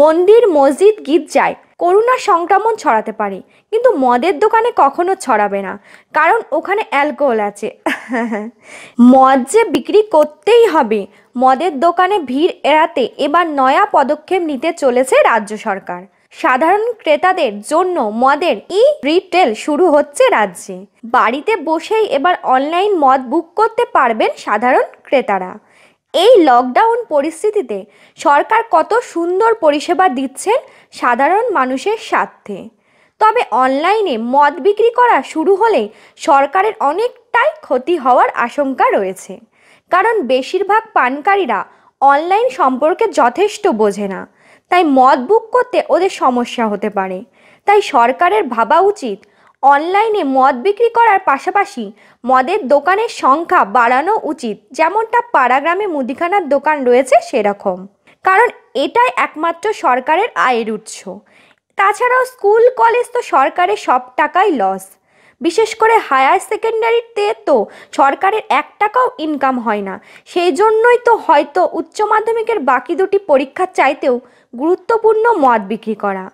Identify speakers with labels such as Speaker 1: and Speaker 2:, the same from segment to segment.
Speaker 1: মন্দির মসজিদ গির্জায় করোনা সংক্রমণ ছড়াতে পারে কিন্তু মদের দোকানে কখনো ছড়াবে না কারণ ওখানে অ্যালকোহল আছে মদ যে বিক্রি করতেই হবে মদের দোকানে ভিড় এড়াতে এবার নয়া পদক্ষেপ নিতে চলেছে রাজ্য সরকার সাধারণ ক্রেতাদের জন্য মদের ই রিটেল শুরু হচ্ছে রাজ্যে বাড়িতে বসেই এবার অনলাইন মদ বুক করতে পারবেন সাধারণ ক্রেতারা এই লকডাউন পরিস্থিতিতে সরকার কত সুন্দর পরিষেবা দিচ্ছেন সাধারণ মানুষের স্বার্থে তবে অনলাইনে মদ বিক্রি করা শুরু হলে সরকারের অনেকটাই ক্ষতি হওয়ার আশঙ্কা রয়েছে কারণ বেশিরভাগ পানকারীরা অনলাইন সম্পর্কে যথেষ্ট বোঝে না তাই মদ বুক করতে ওদের সমস্যা হতে পারে তাই সরকারের ভাবা উচিত অনলাইনে মদ বিক্রি করার পাশাপাশি মদের দোকানের সংখ্যা বাড়ানো উচিত যেমনটা পাড়াগ্রামে মুদিখানার দোকান রয়েছে সেরকম কারণ এটাই একমাত্র সরকারের আয়ের উৎস তাছাড়াও স্কুল কলেজ তো সরকারের সব টাকাই লস বিশেষ করে হায়ার সেকেন্ডারিতে তো সরকারের এক টাকাও ইনকাম হয় না সেই জন্যই তো হয়তো উচ্চ মাধ্যমিকের বাকি দুটি পরীক্ষার চাইতেও গুরুত্বপূর্ণ মদ বিক্রি করা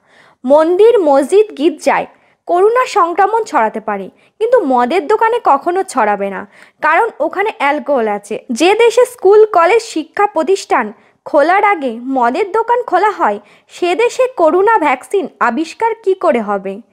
Speaker 1: মন্দির মসজিদ গির্জায় করোনার সংক্রমণ ছড়াতে পারে কিন্তু মদের দোকানে কখনো ছড়াবে না কারণ ওখানে অ্যালকোহল আছে যে দেশে স্কুল কলেজ শিক্ষা প্রতিষ্ঠান খোলার আগে মদের দোকান খোলা হয় সে দেশে করোনা ভ্যাকসিন আবিষ্কার কি করে হবে